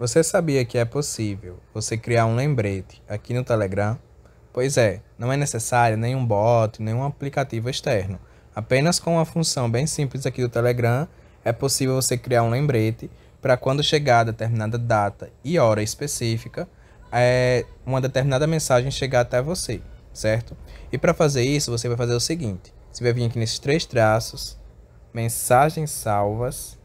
Você sabia que é possível você criar um lembrete aqui no Telegram? Pois é, não é necessário nenhum bot, nenhum aplicativo externo. Apenas com uma função bem simples aqui do Telegram é possível você criar um lembrete para quando chegar a determinada data e hora específica, é, uma determinada mensagem chegar até você, certo? E para fazer isso, você vai fazer o seguinte: você vai vir aqui nesses três traços, mensagens salvas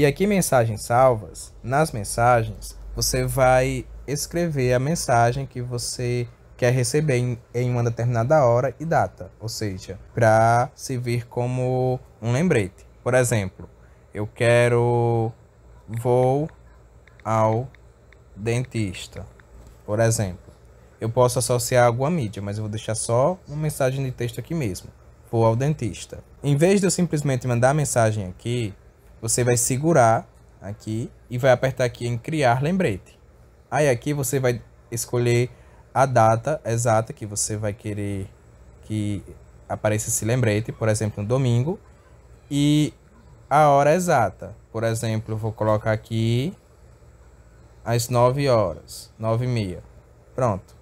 e aqui mensagens salvas, nas mensagens, você vai escrever a mensagem que você quer receber em, uma determinada hora e data, ou seja, para servir como um lembrete. Por exemplo, eu quero vou ao dentista, por exemplo. Eu posso associar alguma mídia, mas eu vou deixar só uma mensagem de texto aqui mesmo. Vou ao dentista. Em vez de eu simplesmente mandar a mensagem aqui, você vai segurar aqui e vai apertar aqui em criar lembrete. Aí aqui você vai escolher a data exata que você vai querer que apareça esse lembrete, por exemplo, no domingo, e a hora exata. Por exemplo, vou colocar aqui às 9 horas, 9 e meia. Pronto.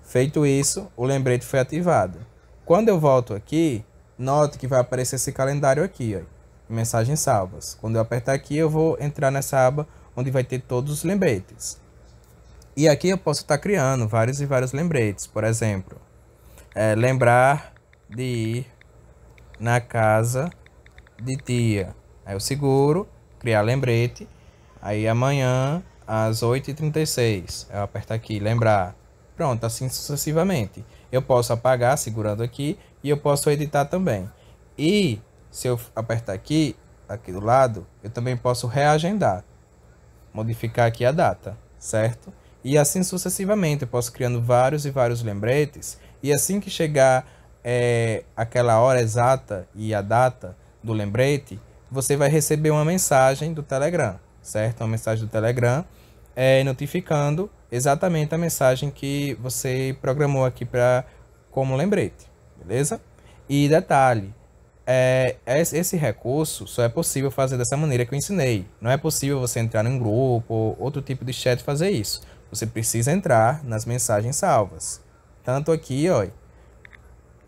Feito isso, o lembrete foi ativado. Quando eu volto aqui, note que vai aparecer esse calendário aqui, ó mensagens salvas. Quando eu apertar aqui, eu vou entrar nessa aba onde vai ter todos os lembretes. E aqui eu posso estar criando vários e vários lembretes. Por exemplo, é, lembrar de ir na casa de tia. Aí eu seguro, criar lembrete. Aí amanhã, às 8h36, eu aperto aqui, lembrar. Pronto, assim sucessivamente. Eu posso apagar segurando aqui e eu posso editar também. E se eu apertar aqui, aqui do lado, eu também posso reagendar, modificar aqui a data, certo? E assim sucessivamente, eu posso criando vários e vários lembretes, e assim que chegar é, aquela hora exata e a data do lembrete, você vai receber uma mensagem do Telegram, certo? Uma mensagem do Telegram é, notificando exatamente a mensagem que você programou aqui para como lembrete, beleza? E detalhe, é, esse recurso só é possível fazer dessa maneira que eu ensinei. Não é possível você entrar em grupo ou outro tipo de chat fazer isso. Você precisa entrar nas mensagens salvas. Tanto aqui, ó.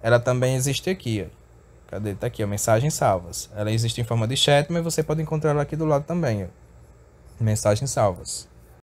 Ela também existe aqui, ó. Cadê? Tá aqui, ó. Mensagens salvas. Ela existe em forma de chat, mas você pode encontrar ela aqui do lado também, ó. Mensagens salvas.